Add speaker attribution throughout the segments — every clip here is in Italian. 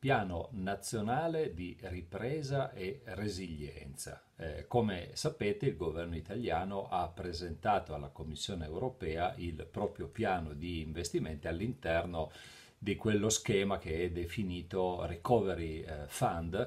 Speaker 1: Piano nazionale di ripresa e resilienza. Eh, come sapete il governo italiano ha presentato alla Commissione europea il proprio piano di investimenti all'interno di quello schema che è definito Recovery eh, Fund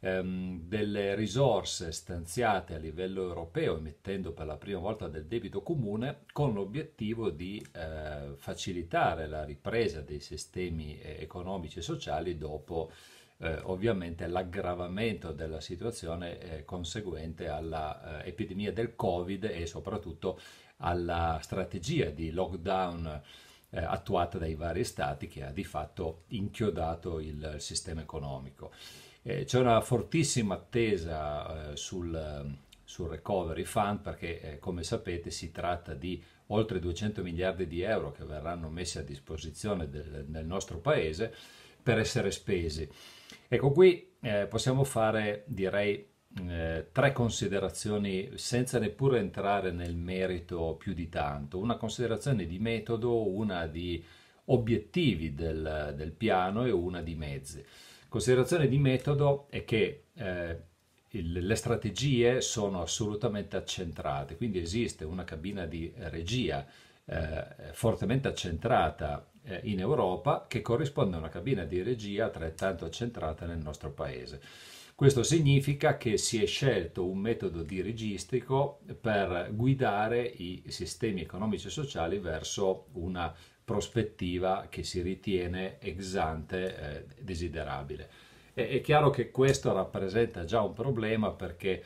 Speaker 1: ehm, delle risorse stanziate a livello europeo, emettendo per la prima volta del debito comune, con l'obiettivo di eh, facilitare la ripresa dei sistemi eh, economici e sociali dopo eh, ovviamente l'aggravamento della situazione eh, conseguente all'epidemia eh, del Covid e soprattutto alla strategia di lockdown eh, attuata dai vari stati che ha di fatto inchiodato il, il sistema economico. Eh, c'è una fortissima attesa eh, sul, sul, recovery fund perché eh, come sapete si tratta di oltre 200 miliardi di euro che verranno messi a disposizione del, del nostro paese per essere spesi. Ecco qui eh, possiamo fare direi eh, tre considerazioni senza neppure entrare nel merito più di tanto, una considerazione di metodo, una di obiettivi del, del piano e una di mezzi. Considerazione di metodo è che eh, il, le strategie sono assolutamente accentrate, quindi esiste una cabina di regia eh, fortemente accentrata eh, in Europa che corrisponde a una cabina di regia altrettanto accentrata nel nostro paese. Questo significa che si è scelto un metodo dirigistico per guidare i sistemi economici e sociali verso una prospettiva che si ritiene ex ante eh, desiderabile. E, è chiaro che questo rappresenta già un problema perché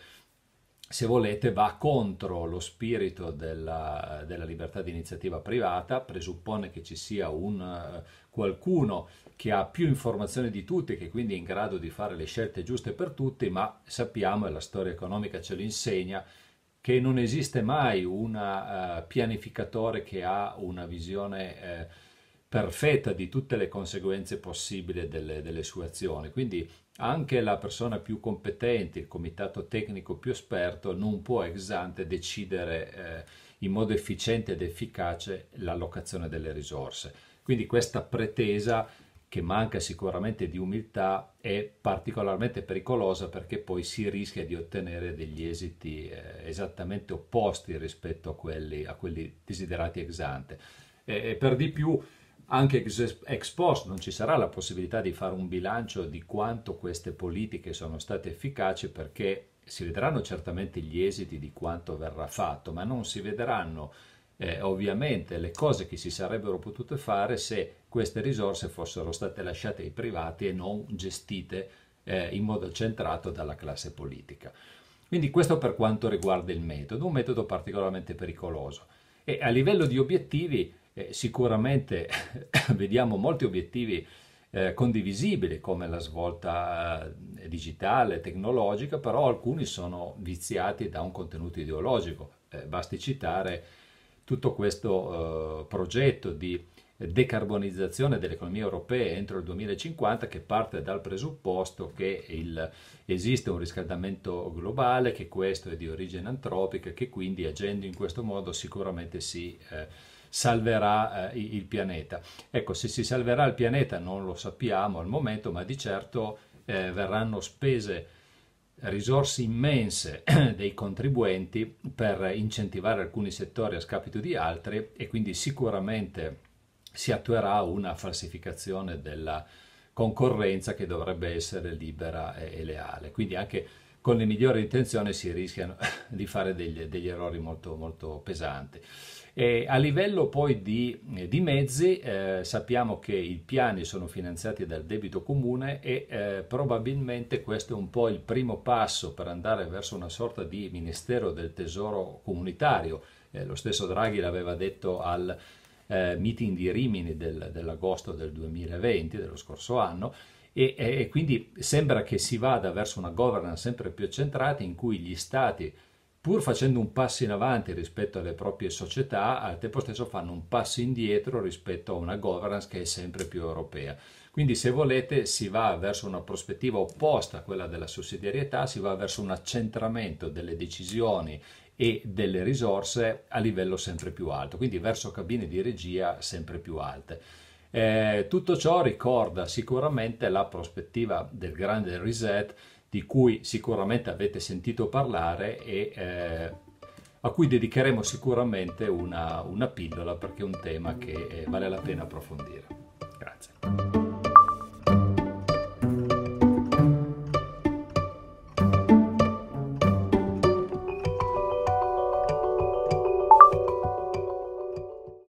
Speaker 1: se volete, va contro lo spirito della, della, libertà di iniziativa privata, presuppone che ci sia un, eh, qualcuno che ha più informazioni di tutti, che quindi è in grado di fare le scelte giuste per tutti, ma sappiamo, e la storia economica ce lo insegna, che non esiste mai un uh, eh, pianificatore che ha una visione uh, perfetta di tutte le conseguenze possibili delle, delle, sue azioni. Quindi anche la persona più competente, il comitato tecnico più esperto, non può ex ante decidere uh, in modo efficiente ed efficace l'allocazione delle risorse. Quindi questa pretesa che manca sicuramente di umiltà, è particolarmente pericolosa perché poi si rischia di ottenere degli esiti eh, esattamente opposti rispetto a quelli, a quelli desiderati ex ante. E, e per di più, anche ex, ex post non ci sarà la possibilità di fare un bilancio di quanto queste politiche sono state efficaci perché si vedranno certamente gli esiti di quanto verrà fatto, ma non si vedranno eh, ovviamente le cose che si sarebbero potute fare se queste risorse fossero state lasciate ai privati e non gestite eh, in modo centrato dalla classe politica. Quindi questo per quanto riguarda il metodo, un metodo particolarmente pericoloso. E a livello di obiettivi eh, sicuramente vediamo molti obiettivi eh, condivisibili come la svolta eh, digitale, tecnologica, però alcuni sono viziati da un contenuto ideologico. Eh, basti citare tutto questo eh, progetto di decarbonizzazione dell'economia europea entro il 2050 che parte dal presupposto che il, esiste un riscaldamento globale, che questo è di origine antropica, che quindi agendo in questo modo sicuramente si eh, salverà eh, il pianeta. Ecco, se si salverà il pianeta non lo sappiamo al momento, ma di certo eh, verranno spese risorse immense dei contribuenti per incentivare alcuni settori a scapito di altri e quindi sicuramente si attuerà una falsificazione della concorrenza che dovrebbe essere libera e leale. Quindi anche con le migliori intenzioni si rischiano di fare degli, degli errori molto, molto pesanti. E a livello poi di, di mezzi eh, sappiamo che i piani sono finanziati dal debito comune e eh, probabilmente questo è un po' il primo passo per andare verso una sorta di ministero del tesoro comunitario. Eh, lo stesso Draghi l'aveva detto al eh, meeting di Rimini del, dell'agosto del 2020, dello scorso anno, e, e quindi sembra che si vada verso una governance sempre più accentrata in cui gli stati pur facendo un passo in avanti rispetto alle proprie società, al tempo stesso fanno un passo indietro rispetto a una governance che è sempre più europea. Quindi se volete si va verso una prospettiva opposta a quella della sussidiarietà, si va verso un accentramento delle decisioni e delle risorse a livello sempre più alto, quindi verso cabine di regia sempre più alte. Eh, tutto ciò ricorda sicuramente la prospettiva del grande reset di cui sicuramente avete sentito parlare e eh, a cui dedicheremo sicuramente una, una, pillola perché è un tema che eh, vale la pena approfondire. Grazie.